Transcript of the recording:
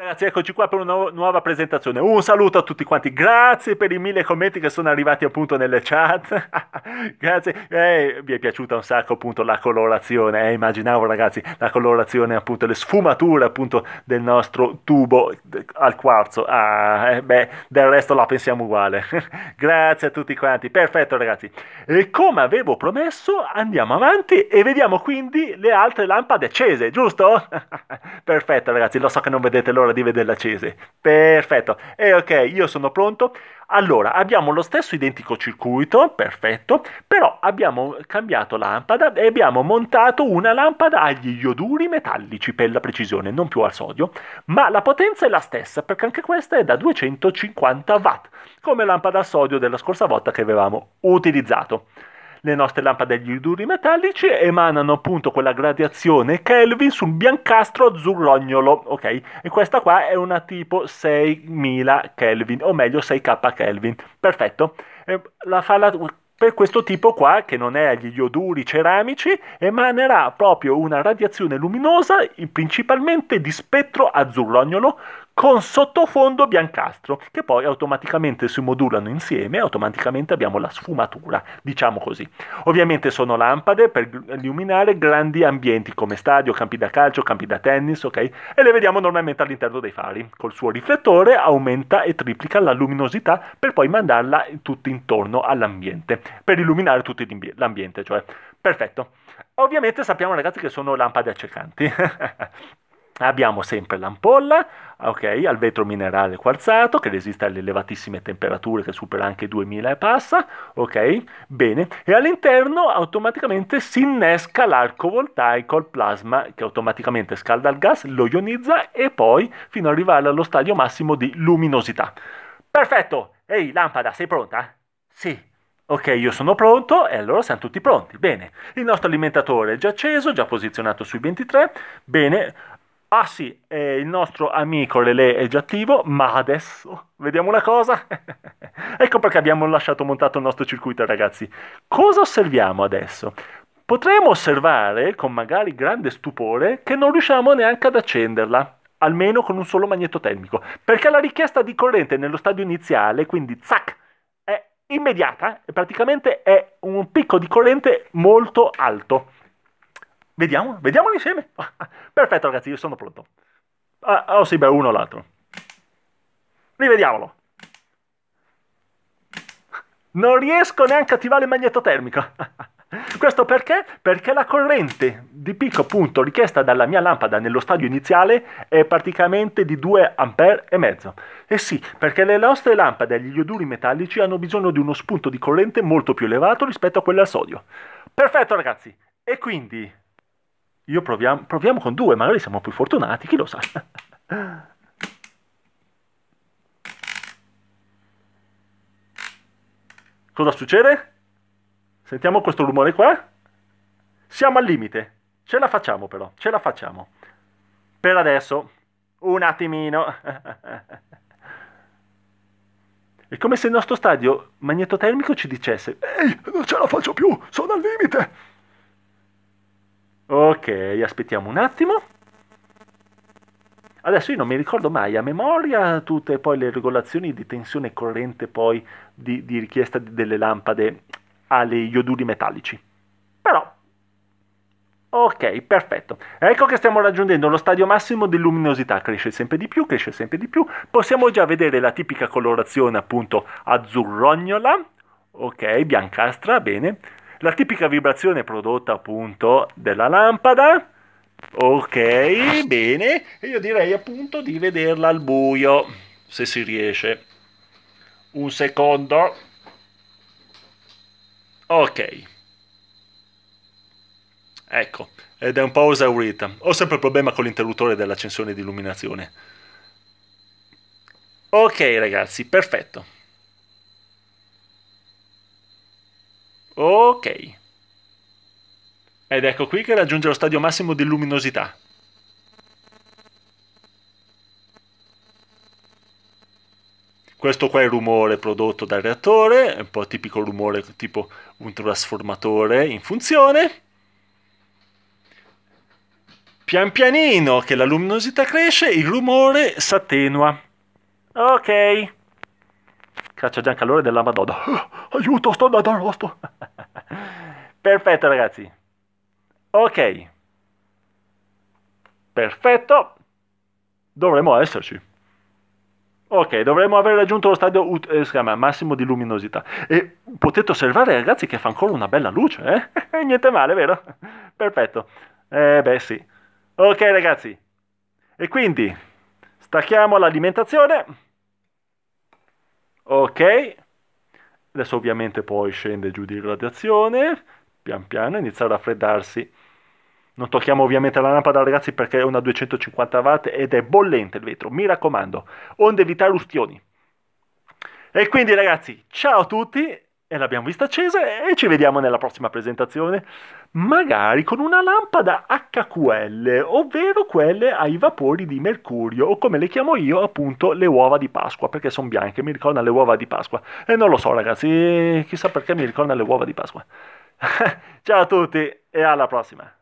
Ragazzi, eccoci qua per una nuova presentazione. Un saluto a tutti quanti, grazie per i mille commenti che sono arrivati appunto nelle chat. grazie, eh, vi è piaciuta un sacco appunto la colorazione, eh, immaginavo ragazzi la colorazione appunto, le sfumature appunto del nostro tubo al quarzo. Ah, eh, beh, del resto la pensiamo uguale. grazie a tutti quanti, perfetto ragazzi. E come avevo promesso andiamo avanti e vediamo quindi le altre lampade accese, giusto? perfetto ragazzi, lo so che non vedete loro l'ora di vedere l'accese. Perfetto. E ok, io sono pronto. Allora, abbiamo lo stesso identico circuito, perfetto, però abbiamo cambiato lampada e abbiamo montato una lampada agli ioduri metallici per la precisione, non più al sodio, ma la potenza è la stessa perché anche questa è da 250 watt, come lampada a sodio della scorsa volta che avevamo utilizzato le nostre lampade agli iduri metallici emanano appunto quella gradiazione Kelvin sul biancastro azzurrognolo, ok? E questa qua è una tipo 6000 Kelvin, o meglio 6K Kelvin, perfetto. La fa per questo tipo qua, che non è agli ioduri ceramici, emanerà proprio una radiazione luminosa principalmente di spettro azzurrognolo con sottofondo biancastro, che poi automaticamente si modulano insieme e automaticamente abbiamo la sfumatura, diciamo così. Ovviamente sono lampade per illuminare grandi ambienti come stadio, campi da calcio, campi da tennis, ok? E le vediamo normalmente all'interno dei fari. Col suo riflettore aumenta e triplica la luminosità per poi mandarla tutto intorno all'ambiente, per illuminare tutto l'ambiente, cioè. Perfetto. Ovviamente sappiamo ragazzi che sono lampade accecanti. Abbiamo sempre l'ampolla, ok, al vetro minerale quarzato che resiste alle elevatissime temperature che supera anche 2000 e passa, ok? Bene, e all'interno automaticamente si innesca l'arco voltaico al plasma che automaticamente scalda il gas, lo ionizza e poi fino ad arrivare allo stadio massimo di luminosità. Perfetto! Ehi, lampada, sei pronta? Sì. Ok, io sono pronto e allora siamo tutti pronti. Bene, il nostro alimentatore è già acceso, già posizionato sui 23. Bene, Ah sì, eh, il nostro amico Lele è già attivo, ma adesso vediamo una cosa. ecco perché abbiamo lasciato montato il nostro circuito, ragazzi. Cosa osserviamo adesso? Potremmo osservare, con magari grande stupore, che non riusciamo neanche ad accenderla almeno con un solo magneto termico, perché la richiesta di corrente nello stadio iniziale, quindi zac, è immediata e praticamente è un picco di corrente molto alto. Vediamo, vediamolo insieme. Perfetto ragazzi, io sono pronto. Ah, oh sì, beh, uno o l'altro. Rivediamolo. Non riesco neanche a attivare il magnetotermico. Questo perché? Perché la corrente di picco punto richiesta dalla mia lampada nello stadio iniziale è praticamente di 2 A e mezzo. E eh sì, perché le nostre lampade agli ioduri metallici hanno bisogno di uno spunto di corrente molto più elevato rispetto a quello al sodio. Perfetto ragazzi, e quindi io proviamo, proviamo con due, magari siamo più fortunati, chi lo sa. Cosa succede? Sentiamo questo rumore qua? Siamo al limite. Ce la facciamo però, ce la facciamo. Per adesso, un attimino. È come se il nostro stadio magnetotermico ci dicesse Ehi, non ce la faccio più, sono al limite! aspettiamo un attimo. Adesso io non mi ricordo mai a memoria tutte poi le regolazioni di tensione corrente poi di, di richiesta delle lampade agli ioduri metallici. Però Ok, perfetto. Ecco che stiamo raggiungendo lo stadio massimo di luminosità, cresce sempre di più, cresce sempre di più. Possiamo già vedere la tipica colorazione appunto azzurrognola, ok, biancastra, bene la tipica vibrazione prodotta appunto dalla lampada. Ok, bene, E io direi appunto di vederla al buio, se si riesce. Un secondo. Ok. Ecco, ed è un po' esaurita. Ho sempre il problema con l'interruttore dell'accensione di illuminazione. Ok ragazzi, perfetto. Ok. Ed ecco qui che raggiunge lo stadio massimo di luminosità. Questo qua è il rumore prodotto dal reattore, è un po' tipico rumore tipo un trasformatore in funzione. Pian pianino che la luminosità cresce, il rumore si attenua. Ok. Caccia già calore della Madonna. Oh, aiuto, sto andando arrosto. Perfetto ragazzi. Ok. Perfetto. Dovremmo esserci. Ok, dovremmo aver raggiunto lo stadio ut- eh, chiama, massimo di luminosità. E potete osservare, ragazzi, che fa ancora una bella luce, eh? Niente male, vero? Perfetto. Eh, beh, sì. Ok, ragazzi. E quindi, stacchiamo l'alimentazione. Ok. Adesso ovviamente poi scende giù di radiazione pian piano inizia a raffreddarsi. Non tocchiamo ovviamente la lampada ragazzi perché è una 250 watt ed è bollente il vetro, mi raccomando, onde evitare ustioni. E quindi ragazzi, ciao a tutti e l'abbiamo vista accesa e ci vediamo nella prossima presentazione, magari con una lampada HQL, ovvero quelle ai vapori di mercurio o come le chiamo io appunto le uova di Pasqua, perché sono bianche, mi ricordano le uova di Pasqua. E non lo so ragazzi, chissà perché mi ricordano le uova di Pasqua. Ciao a tutti e alla prossima!